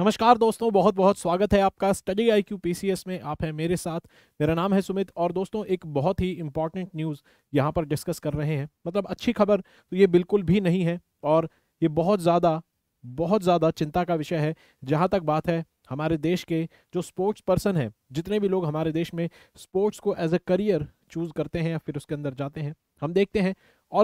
नमस्कार दोस्तों बहुत बहुत स्वागत है आपका स्टडी आई क्यू पी में आप हैं मेरे साथ मेरा नाम है सुमित और दोस्तों एक बहुत ही इम्पॉर्टेंट न्यूज़ यहाँ पर डिस्कस कर रहे हैं मतलब अच्छी खबर तो ये बिल्कुल भी नहीं है और ये बहुत ज़्यादा बहुत ज़्यादा चिंता का विषय है जहाँ तक बात है हमारे देश के जो स्पोर्ट्स पर्सन हैं जितने भी लोग हमारे देश में स्पोर्ट्स को एज ए करियर चूज़ करते हैं या फिर उसके अंदर जाते हैं हम देखते हैं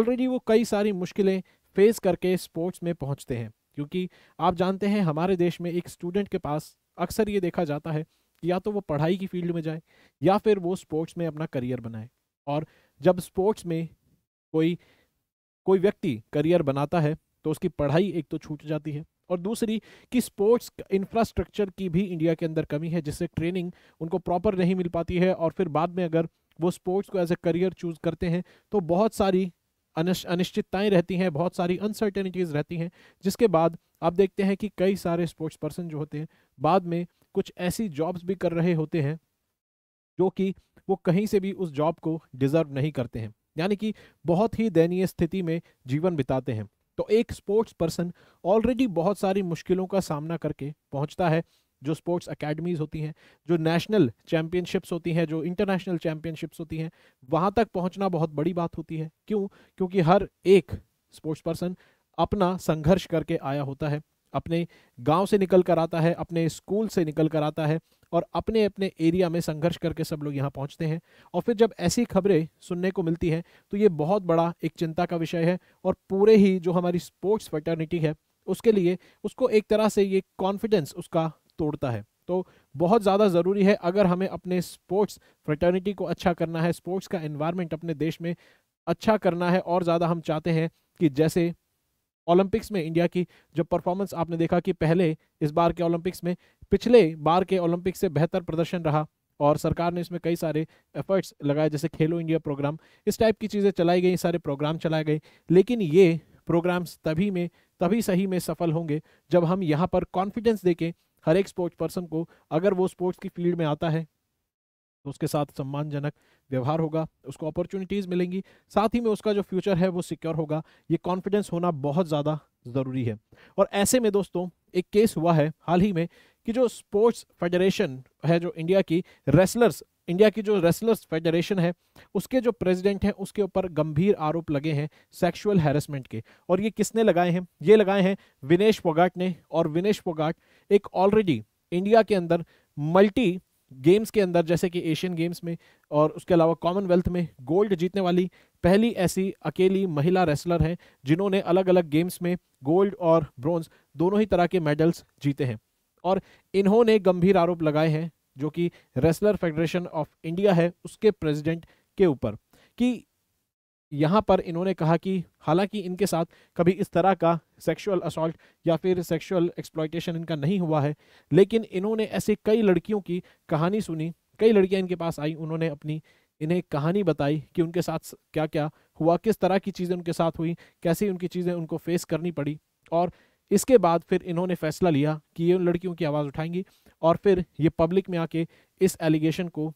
ऑलरेडी वो कई सारी मुश्किलें फेस करके स्पोर्ट्स में पहुँचते हैं क्योंकि आप जानते हैं हमारे देश में एक स्टूडेंट के पास अक्सर ये देखा जाता है कि या तो वो पढ़ाई की फील्ड में जाए या फिर वो स्पोर्ट्स में अपना करियर बनाए और जब स्पोर्ट्स में कोई कोई व्यक्ति करियर बनाता है तो उसकी पढ़ाई एक तो छूट जाती है और दूसरी कि स्पोर्ट्स इंफ्रास्ट्रक्चर की भी इंडिया के अंदर कमी है जिससे ट्रेनिंग उनको प्रॉपर नहीं मिल पाती है और फिर बाद में अगर वो स्पोर्ट्स को एज ए करियर चूज़ करते हैं तो बहुत सारी अनिश्चितताएं रहती हैं बहुत सारी अनसर्टेनिटीज़ रहती हैं जिसके बाद आप देखते हैं कि कई सारे स्पोर्ट्स पर्सन जो होते हैं बाद में कुछ ऐसी जॉब्स भी कर रहे होते हैं जो कि वो कहीं से भी उस जॉब को डिज़र्व नहीं करते हैं यानी कि बहुत ही दयनीय स्थिति में जीवन बिताते हैं तो एक स्पोर्ट्स पर्सन ऑलरेडी बहुत सारी मुश्किलों का सामना करके पहुंचता है जो स्पोर्ट्स अकेडमीज़ होती हैं जो नेशनल चैम्पियनशिप्स होती हैं जो इंटरनेशनल चैम्पियनशिप्स होती हैं वहाँ तक पहुँचना बहुत बड़ी बात होती है क्यों क्योंकि हर एक स्पोर्ट्स पर्सन अपना संघर्ष करके आया होता है अपने गांव से निकल कर आता है अपने स्कूल से निकल कर आता है और अपने अपने एरिया में संघर्ष करके सब लोग यहाँ पहुँचते हैं और फिर जब ऐसी खबरें सुनने को मिलती हैं तो ये बहुत बड़ा एक चिंता का विषय है और पूरे ही जो हमारी स्पोर्ट्स फर्टर्निटी है उसके लिए उसको एक तरह से ये कॉन्फिडेंस उसका तोड़ता है तो बहुत ज़्यादा ज़रूरी है अगर हमें अपने स्पोर्ट्स फ्रटर्निटी को अच्छा करना है स्पोर्ट्स का इन्वायरमेंट अपने देश में अच्छा करना है और ज़्यादा हम चाहते हैं कि जैसे ओलंपिक्स में इंडिया की जो परफॉर्मेंस आपने देखा कि पहले इस बार के ओलंपिक्स में पिछले बार के ओलंपिक्स से बेहतर प्रदर्शन रहा और सरकार ने इसमें कई सारे एफर्ट्स लगाए जैसे खेलो इंडिया प्रोग्राम इस टाइप की चीज़ें चलाई गई सारे प्रोग्राम चलाए गए लेकिन ये प्रोग्राम्स तभी में तभी सही में सफल होंगे जब हम यहाँ पर कॉन्फिडेंस देखें हर एक स्पोर्ट्स पर्सन को अगर वो स्पोर्ट्स की फील्ड में आता है तो उसके साथ सम्मानजनक व्यवहार होगा उसको अपॉर्चुनिटीज़ मिलेंगी साथ ही में उसका जो फ्यूचर है वो सिक्योर होगा ये कॉन्फिडेंस होना बहुत ज़्यादा ज़रूरी है और ऐसे में दोस्तों एक केस हुआ है हाल ही में कि जो स्पोर्ट्स फेडरेशन है जो इंडिया की रेसलर्स इंडिया की जो रेसलर्स फेडरेशन है उसके जो प्रेसिडेंट हैं उसके ऊपर गंभीर आरोप लगे हैं सेक्सुअल हैरेसमेंट के और ये किसने लगाए हैं ये लगाए हैं विनेश पोगाट ने और विनेश पोगाट एक ऑलरेडी इंडिया के अंदर मल्टी गेम्स के अंदर जैसे कि एशियन गेम्स में और उसके अलावा कॉमनवेल्थ में गोल्ड जीतने वाली पहली ऐसी अकेली महिला रेसलर हैं जिन्होंने अलग अलग गेम्स में गोल्ड और ब्रॉन्ज दोनों ही तरह के मेडल्स जीते हैं और इन्होंने गंभीर आरोप लगाए हैं जो कि रेसलर फेडरेशन ऑफ इंडिया है उसके प्रेसिडेंट के ऊपर कि यहाँ पर इन्होंने कहा कि हालांकि इनके साथ कभी इस तरह का सेक्सुअल असल्ट या फिर सेक्सुअल एक्सप्लॉयटेशन इनका नहीं हुआ है लेकिन इन्होंने ऐसे कई लड़कियों की कहानी सुनी कई लड़कियाँ इनके पास आई उन्होंने अपनी इन्हें कहानी बताई कि उनके साथ क्या क्या हुआ किस तरह की चीज़ें उनके साथ हुई कैसी उनकी चीज़ें उनको फेस करनी पड़ी और इसके बाद फिर इन्होंने फैसला लिया कि ये उन लड़कियों की आवाज़ उठाएंगी और फिर ये पब्लिक में आके इस एलिगेशन को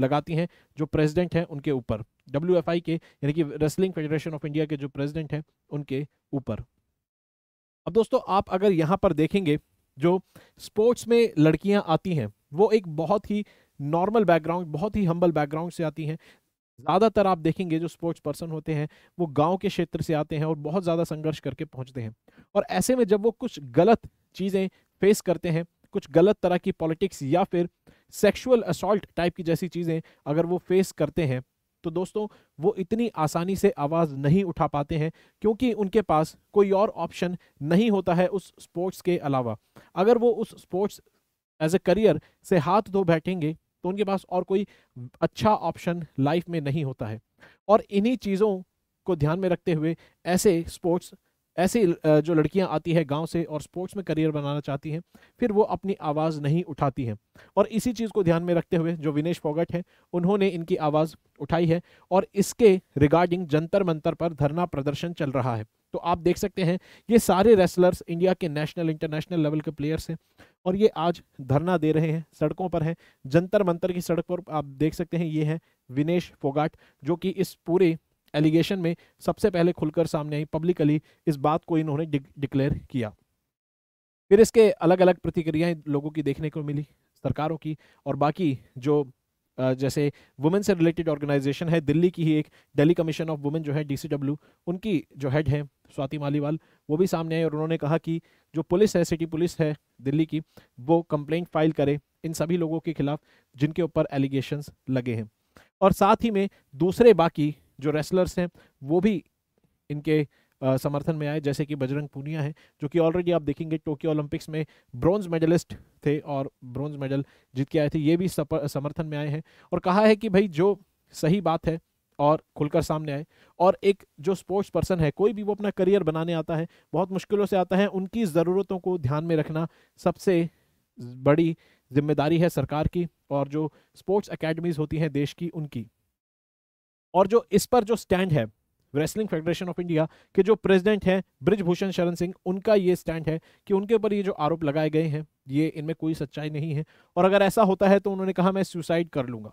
लगाती हैं जो प्रेसिडेंट हैं उनके ऊपर डब्ल्यू के यानी कि रेसलिंग फेडरेशन ऑफ इंडिया के जो प्रेसिडेंट हैं उनके ऊपर अब दोस्तों आप अगर यहाँ पर देखेंगे जो स्पोर्ट्स में लड़कियाँ आती हैं वो एक बहुत ही नॉर्मल बैकग्राउंड बहुत ही हम्बल बैकग्राउंड से आती हैं ज़्यादातर आप देखेंगे जो स्पोर्ट्स पर्सन होते हैं वो गांव के क्षेत्र से आते हैं और बहुत ज़्यादा संघर्ष करके पहुंचते हैं और ऐसे में जब वो कुछ गलत चीज़ें फेस करते हैं कुछ गलत तरह की पॉलिटिक्स या फिर सेक्सुअल असॉल्ट टाइप की जैसी चीज़ें अगर वो फेस करते हैं तो दोस्तों वो इतनी आसानी से आवाज़ नहीं उठा पाते हैं क्योंकि उनके पास कोई और ऑप्शन नहीं होता है उस स्पोर्ट्स के अलावा अगर वो उस स्पोर्ट्स एज ए करियर से हाथ धो बैठेंगे तो उनके पास और कोई अच्छा ऑप्शन लाइफ में नहीं होता है और इन्हीं चीज़ों को ध्यान में रखते हुए ऐसे स्पोर्ट्स ऐसी जो लड़कियां आती है गांव से और स्पोर्ट्स में करियर बनाना चाहती हैं फिर वो अपनी आवाज़ नहीं उठाती हैं और इसी चीज़ को ध्यान में रखते हुए जो विनेश फोगट हैं उन्होंने इनकी आवाज़ उठाई है और इसके रिगार्डिंग जंतर मंतर पर धरना प्रदर्शन चल रहा है तो आप देख सकते हैं ये सारे रेसलर्स इंडिया के नेशनल इंटरनेशनल लेवल के प्लेयर्स हैं और ये आज धरना दे रहे हैं सड़कों पर हैं जंतर मंतर की सड़क पर आप देख सकते हैं ये हैं विनेश फोगाट जो कि इस पूरे एलिगेशन में सबसे पहले खुलकर सामने आई पब्लिकली इस बात को इन्होंने डिक्लेयर किया फिर इसके अलग अलग प्रतिक्रियाएं लोगों की देखने को मिली सरकारों की और बाकी जो जैसे वुमेन से रिलेटेड ऑर्गेनाइजेशन है दिल्ली की ही एक दिल्ली कमीशन ऑफ वुमेन जो है डी उनकी जो हेड है स्वाति मालीवाल वो भी सामने आई और उन्होंने कहा कि जो पुलिस है सिटी पुलिस है दिल्ली की वो कंप्लेंट फाइल करे इन सभी लोगों के खिलाफ जिनके ऊपर एलिगेशंस लगे हैं और साथ ही में दूसरे बाकी जो रेसलर्स हैं वो भी इनके आ, समर्थन में आए जैसे कि बजरंग पूनिया है जो कि ऑलरेडी आप देखेंगे टोक्यो ओलंपिक्स में ब्रॉन्ज मेडलिस्ट थे और ब्रॉन्ज मेडल जीत के आए थे ये भी समर्थन में आए हैं और कहा है कि भाई जो सही बात है और खुलकर सामने आए और एक जो स्पोर्ट्स पर्सन है कोई भी वो अपना करियर बनाने आता है बहुत मुश्किलों से आता है उनकी ज़रूरतों को ध्यान में रखना सबसे बड़ी जिम्मेदारी है सरकार की और जो स्पोर्ट्स अकेडमीज़ होती हैं देश की उनकी और जो इस पर जो स्टैंड है रेसलिंग फेडरेशन ऑफ इंडिया के जो प्रेसिडेंट हैं ब्रिजभूषण शरण सिंह उनका ये स्टैंड है कि उनके ऊपर ये जो आरोप लगाए गए हैं ये इनमें कोई सच्चाई नहीं है और अगर ऐसा होता है तो उन्होंने कहा मैं सुसाइड कर लूँगा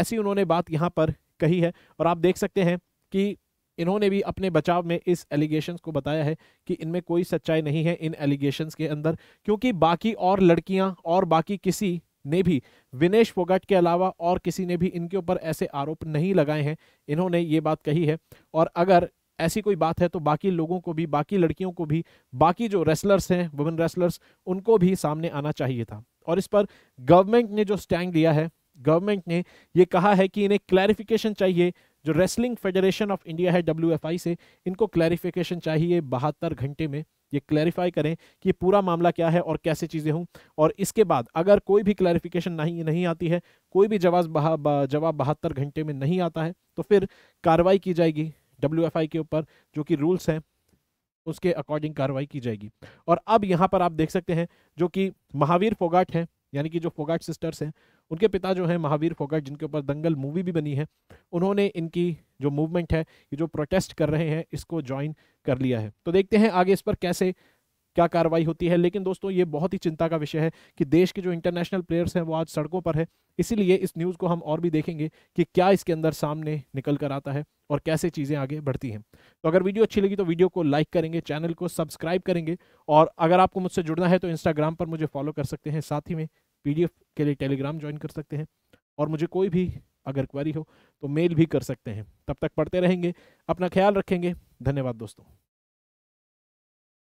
ऐसी उन्होंने बात यहाँ पर कही है और आप देख सकते हैं कि इन्होंने भी अपने बचाव में इस एलिगेशन को बताया है कि इनमें कोई सच्चाई नहीं है इन एलिगेशन के अंदर क्योंकि बाकी और लड़कियाँ और बाकी किसी ने भी विनेश फोगट के अलावा और किसी ने भी इनके ऊपर ऐसे आरोप नहीं लगाए हैं इन्होंने ये बात कही है और अगर ऐसी कोई बात है तो बाकी लोगों को भी बाकी लड़कियों को भी बाकी जो रेसलर्स हैं वुमेन रेसलर्स उनको भी सामने आना चाहिए था और इस पर गवर्नमेंट ने जो स्टैंड लिया है गवर्नमेंट ने ये कहा है कि इन्हें क्लैरिफिकेशन चाहिए जो रेसलिंग फेडरेशन ऑफ इंडिया है डब्ल्यू से इनको क्लैरिफिकेशन चाहिए बहत्तर घंटे में ये क्लैरिफाई करें कि पूरा मामला क्या है और कैसे चीज़ें हों और इसके बाद अगर कोई भी क्लैरिफिकेशन नहीं नहीं आती है कोई भी जवाब जवाब बहत्तर घंटे में नहीं आता है तो फिर कार्रवाई की जाएगी डब्ल्यू के ऊपर जो कि रूल्स हैं उसके अकॉर्डिंग कार्रवाई की जाएगी और अब यहाँ पर आप देख सकते हैं जो कि महावीर फोगाट हैं यानी कि जो फोगाट सिस्टर्स हैं उनके पिता जो हैं महावीर फोगट जिनके ऊपर दंगल मूवी भी बनी है उन्होंने इनकी जो मूवमेंट है ये जो प्रोटेस्ट कर रहे हैं इसको ज्वाइन कर लिया है तो देखते हैं आगे इस पर कैसे क्या कार्रवाई होती है लेकिन दोस्तों ये बहुत ही चिंता का विषय है कि देश के जो इंटरनेशनल प्लेयर्स हैं वो आज सड़कों पर है इसीलिए इस न्यूज़ को हम और भी देखेंगे कि क्या इसके अंदर सामने निकल कर आता है और कैसे चीज़ें आगे बढ़ती हैं तो अगर वीडियो अच्छी लगी तो वीडियो को लाइक करेंगे चैनल को सब्सक्राइब करेंगे और अगर आपको मुझसे जुड़ना है तो इंस्टाग्राम पर मुझे फॉलो कर सकते हैं साथ ही में पीडीएफ के लिए टेलीग्राम ज्वाइन कर सकते हैं और मुझे कोई भी अगर क्वेरी हो तो मेल भी कर सकते हैं तब तक पढ़ते रहेंगे अपना ख्याल रखेंगे धन्यवाद दोस्तों